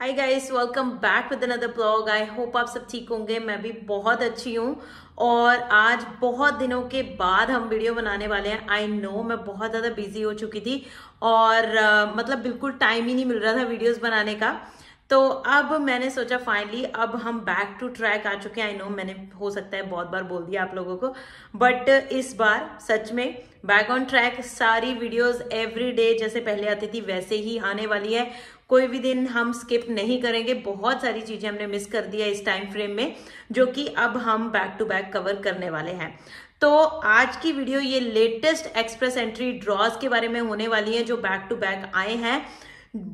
Hi guys welcome back with another blog I hope आप सब ठीक होंगे मैं भी बहुत अच्छी हूँ और आज बहुत दिनों के बाद हम वीडियो बनाने वाले हैं आई नो मैं बहुत ज़्यादा बिजी हो चुकी थी और uh, मतलब बिल्कुल टाइम ही नहीं मिल रहा था वीडियोस बनाने का तो अब मैंने सोचा फाइनली अब हम बैक टू ट्रैक आ चुके हैं आई नो मैंने हो सकता है बहुत बार बोल दिया आप लोगों को बट इस बार सच में बैक ऑन ट्रैक सारी वीडियोस एवरी डे जैसे पहले आती थी वैसे ही आने वाली है कोई भी दिन हम स्किप नहीं करेंगे बहुत सारी चीज़ें हमने मिस कर दिया इस टाइम फ्रेम में जो कि अब हम बैक टू बैक कवर करने वाले हैं तो आज की वीडियो ये लेटेस्ट एक्सप्रेस एंट्री ड्रॉज के बारे में होने वाली है जो बैक टू बैक आए हैं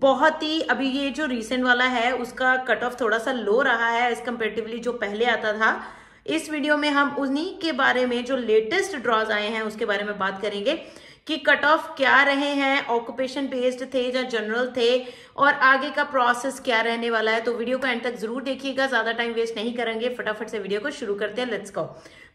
बहुत ही अभी ये जो रिसेंट वाला है उसका कट ऑफ थोड़ा सा लो रहा है एज कम्पेरेटिवली जो पहले आता था इस वीडियो में हम उन्हीं के बारे में जो लेटेस्ट ड्रॉज आए हैं उसके बारे में बात करेंगे कि कट ऑफ क्या रहे हैं ऑक्यूपेशन बेस्ड थे या जनरल थे और आगे का प्रोसेस क्या रहने वाला है तो वीडियो को एंड तक जरूर देखिएगा ज्यादा टाइम वेस्ट नहीं करेंगे फटाफट से वीडियो को शुरू करते हैं लेट्स गो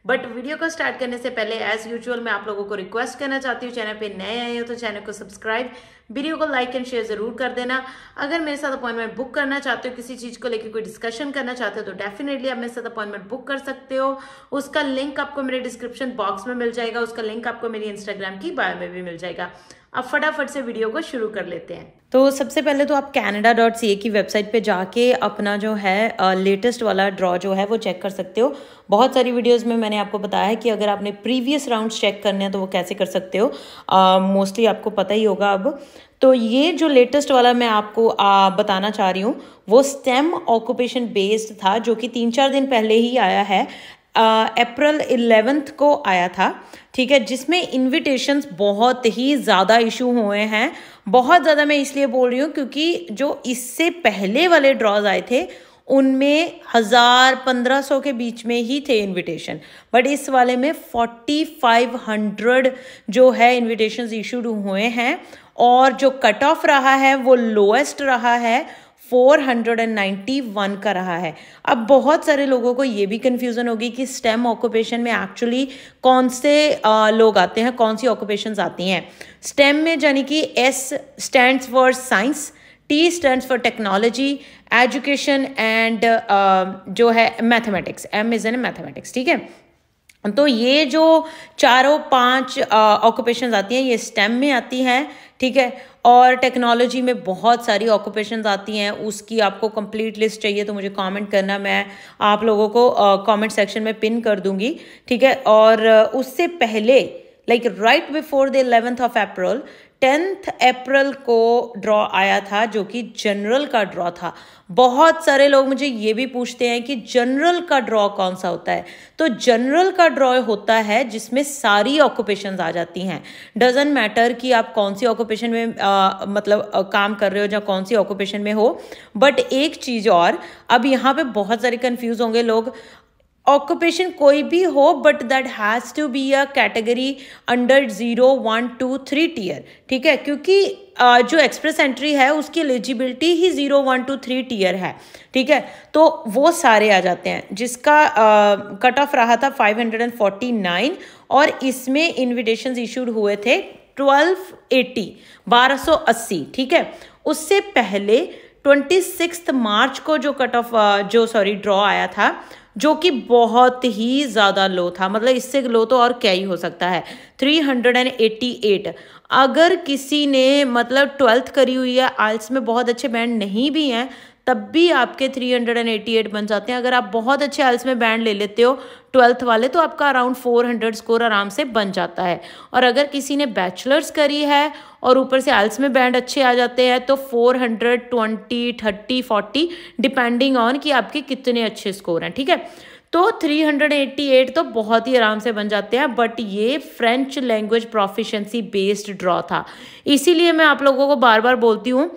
बट वीडियो को स्टार्ट करने से पहले एज यूजुअल मैं आप लोगों को रिक्वेस्ट करना चाहती हूँ चैनल पे नए आए हो तो चैनल को सब्सक्राइब वीडियो को लाइक एंड शेयर जरूर कर देना अगर मेरे साथ अपॉइंटमेंट बुक करना चाहते हो किसी चीज को लेकर कोई डिस्कशन करना चाहते हो तो डेफिनेटली आप मेरे साथ अपॉइंटमेंट बुक कर सकते हो उसका लिंक आपको मेरे डिस्क्रिप्शन बॉक्स में मिल जाएगा उसका लिंक आपको मेरी इंस्टाग्राम की बायो में भी मिल जाएगा अब फटाफट से वीडियो को शुरू कर लेते हैं तो सबसे पहले तो आप कैनेडा डॉट सी ए की वेबसाइट पे जाके अपना जो है लेटेस्ट वाला ड्रॉ जो है वो चेक कर सकते हो बहुत सारी वीडियोस में मैंने आपको बताया है कि अगर आपने प्रीवियस राउंड्स चेक करने हैं तो वो कैसे कर सकते हो मोस्टली uh, आपको पता ही होगा अब तो ये जो लेटेस्ट वाला मैं आपको आ, बताना चाह रही हूँ वो स्टेम ऑक्यूपेशन बेस्ड था जो कि तीन चार दिन पहले ही आया है अप्रैल इलेवेंथ को आया था ठीक है जिसमें इनविटेशंस बहुत ही ज़्यादा इशू हुए हैं बहुत ज़्यादा मैं इसलिए बोल रही हूँ क्योंकि जो इससे पहले वाले ड्रॉज आए थे उनमें हज़ार पंद्रह सौ के बीच में ही थे इनविटेशन बट इस वाले में फोर्टी फाइव हंड्रेड जो है इन्विटेशन इशूड हुए हैं और जो कट ऑफ रहा है वो लोएस्ट रहा है 491 का रहा है अब बहुत सारे लोगों को ये भी कन्फ्यूज़न होगी कि स्टेम ऑक्यूपेशन में एक्चुअली कौन से आ, लोग आते हैं कौन सी ऑक्यूपेशन आती हैं स्टेम में यानी कि S stand for science T stand for technology education and जो है mathematics M is an mathematics ठीक है तो ये जो चारों पांच ऑक्यूपेशन आती हैं ये स्टेम में आती हैं ठीक है और टेक्नोलॉजी में बहुत सारी ऑक्यूपेशन आती हैं उसकी आपको कंप्लीट लिस्ट चाहिए तो मुझे कमेंट करना मैं आप लोगों को कमेंट सेक्शन में पिन कर दूंगी ठीक है और उससे पहले like right before the eleventh of April tenth April को ड्रॉ आया था जो कि जनरल का ड्रॉ था बहुत सारे लोग मुझे ये भी पूछते हैं कि जनरल का ड्रॉ कौन सा होता है तो जनरल का ड्रॉ होता है जिसमें सारी ऑक्यूपेशन आ जाती हैं डजेंट मैटर कि आप कौन सी ऑक्यूपेशन में आ, मतलब आ, काम कर रहे हो या कौन सी ऑक्यूपेशन में हो बट एक चीज़ और अब यहाँ पे बहुत सारे कन्फ्यूज होंगे लोग ऑक्यूपेशन कोई भी हो but that has to be a category under zero one two three tier ठीक है क्योंकि जो एक्सप्रेस एंट्री है उसकी एलिजिबिलिटी ही zero one two three tier है ठीक है तो वो सारे आ जाते हैं जिसका कट ऑफ रहा था five hundred and forty nine और इसमें इन्विटेशन इशूड हुए थे ट्वेल्व एटी बारह सौ अस्सी ठीक है उससे पहले ट्वेंटी सिक्स मार्च को जो कट ऑफ जो सॉरी ड्रॉ आया था जो कि बहुत ही ज़्यादा लो था मतलब इससे लो तो और क्या ही हो सकता है 388 अगर किसी ने मतलब ट्वेल्थ करी हुई है आल्स में बहुत अच्छे बैंड नहीं भी हैं तब भी आपके 388 बन जाते हैं अगर आप बहुत अच्छे आइल्स में बैंड ले लेते हो ट्वेल्थ वाले तो आपका अराउंड 400 स्कोर आराम से बन जाता है और अगर किसी ने बैचलर्स करी है और ऊपर से आइल्स में बैंड अच्छे आ जाते हैं तो 420, 30 40 डिपेंडिंग ऑन कि आपके कितने अच्छे स्कोर हैं ठीक है तो 388 तो बहुत ही आराम से बन जाते हैं बट ये French language proficiency based draw था इसीलिए मैं आप लोगों को बार बार बोलती हूँ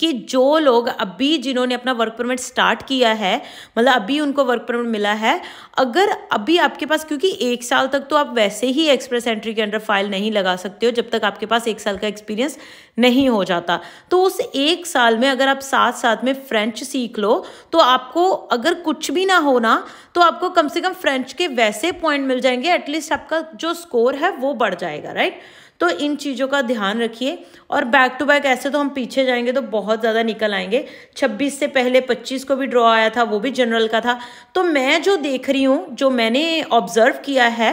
कि जो लोग अभी जिन्होंने अपना वर्क परमिट स्टार्ट किया है मतलब अभी उनको वर्क परमिट मिला है अगर अभी आपके पास क्योंकि एक साल तक तो आप वैसे ही एक्सप्रेस एंट्री के अंडर फाइल नहीं लगा सकते हो जब तक आपके पास एक साल का एक्सपीरियंस नहीं हो जाता तो उस एक साल में अगर आप साथ साथ में फ्रेंच सीख लो तो आपको अगर कुछ भी ना हो ना तो आपको कम से कम फ्रेंच के वैसे पॉइंट मिल जाएंगे एटलीस्ट आपका जो स्कोर है वो बढ़ जाएगा राइट तो इन चीज़ों का ध्यान रखिए और बैक टू बैक ऐसे तो हम पीछे जाएंगे तो बहुत ज़्यादा निकल आएंगे 26 से पहले 25 को भी ड्रॉ आया था वो भी जनरल का था तो मैं जो देख रही हूँ जो मैंने ऑब्जर्व किया है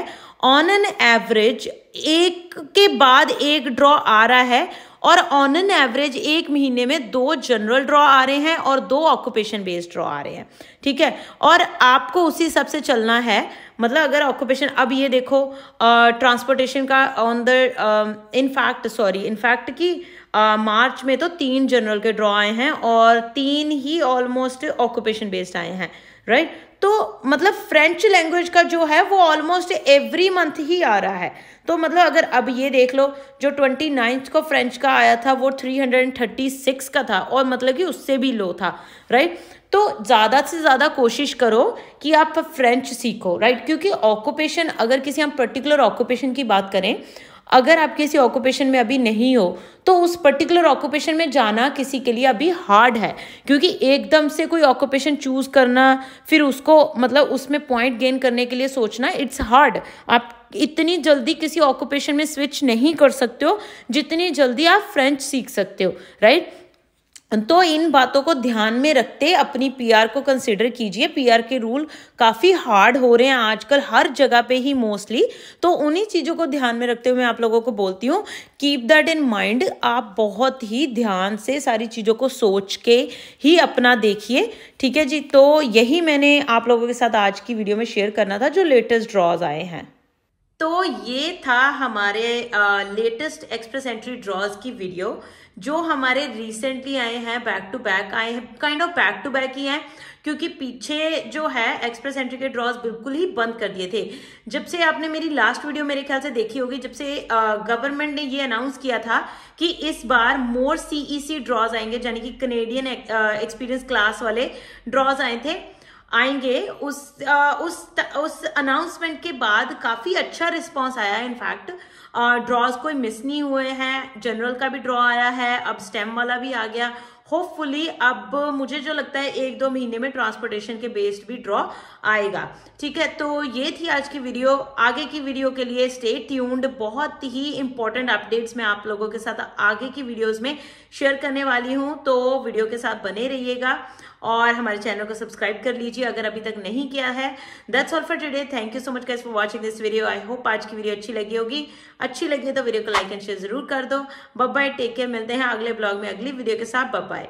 ऑन एन एवरेज एक के बाद एक ड्रॉ आ रहा है और ऑन एन एवरेज एक महीने में दो जनरल ड्रॉ आ रहे हैं और दो ऑक्यूपेशन बेस्ड ड्रॉ आ रहे हैं ठीक है और आपको उसी हिसाब से चलना है मतलब अगर ऑक्यूपेशन अब ये देखो ट्रांसपोर्टेशन का on the in fact sorry in fact कि मार्च में तो तीन जनरल के ड्रॉ आए हैं और तीन ही ऑलमोस्ट ऑक्यूपेशन बेस्ड आए हैं राइट right? तो मतलब फ्रेंच लैंग्वेज का जो है वो ऑलमोस्ट एवरी मंथ ही आ रहा है तो मतलब अगर अब ये देख लो जो ट्वेंटी नाइन्थ को फ्रेंच का आया था वो three hundred and thirty six का था और मतलब कि उससे भी लो था राइट तो ज़्यादा से ज़्यादा कोशिश करो कि आप फ्रेंच सीखो राइट क्योंकि ऑक्यूपेशन अगर किसी हम पर्टिकुलर ऑक्यूपेशन की बात करें अगर आप किसी ऑक्यूपेशन में अभी नहीं हो तो उस पर्टिकुलर ऑक्यूपेशन में जाना किसी के लिए अभी हार्ड है क्योंकि एकदम से कोई ऑक्यूपेशन चूज़ करना फिर उसको मतलब उसमें पॉइंट गेन करने के लिए सोचना इट्स हार्ड आप इतनी जल्दी किसी ऑक्यूपेशन में स्विच नहीं कर सकते हो जितनी जल्दी आप फ्रेंच सीख सकते हो राइट तो इन बातों को ध्यान में रखते अपनी पीआर को कंसिडर कीजिए पीआर के रूल काफ़ी हार्ड हो रहे हैं आजकल हर जगह पे ही मोस्टली तो उन्हीं चीज़ों को ध्यान में रखते हुए मैं आप लोगों को बोलती हूँ कीप दैट इन माइंड आप बहुत ही ध्यान से सारी चीज़ों को सोच के ही अपना देखिए ठीक है जी तो यही मैंने आप लोगों के साथ आज की वीडियो में शेयर करना था जो लेटेस्ट ड्रॉज आए हैं तो ये था हमारे लेटेस्ट एक्सप्रेस एंट्री ड्रॉज की वीडियो जो हमारे रिसेंटली आए हैं बैक टू बैक आए हैं kind of back to back ही हैं क्योंकि पीछे जो है एक्सप्रेस एंट्री के ड्रॉज बिल्कुल ही बंद कर दिए थे जब से आपने मेरी लास्ट वीडियो मेरे ख्याल से देखी होगी जब से गवर्नमेंट ने ये अनाउंस किया था कि इस बार मोर सीईसी ड्रॉज आएंगे यानी कि कनेडियन एक्सपीरियंस क्लास वाले ड्रॉज आए थे आएंगे उस आ, उस उस अनाउंसमेंट के बाद काफ़ी अच्छा रिस्पांस आया है इनफैक्ट ड्रॉज कोई मिस नहीं हुए हैं जनरल का भी ड्रॉ आया है अब स्टेम वाला भी आ गया होपफुली अब मुझे जो लगता है एक दो महीने में ट्रांसपोर्टेशन के बेस्ड भी ड्रॉ आएगा ठीक है तो ये थी आज की वीडियो आगे की वीडियो के लिए स्टे ट्यून्ड बहुत ही इंपॉर्टेंट अपडेट्स मैं आप लोगों के साथ आगे की वीडियोस में शेयर करने वाली हूँ तो वीडियो के साथ बने रहिएगा और हमारे चैनल को सब्सक्राइब कर लीजिए अगर अभी तक नहीं किया है that's all for today thank you so much guys for watching this video I hope आज की वीडियो अच्छी लगी होगी अच्छी लगी तो वीडियो को लाइक एंड शेयर जरूर कर दो बाय टेक केयर मिलते हैं अगले ब्लॉग में अगली वीडियो के साथ बाय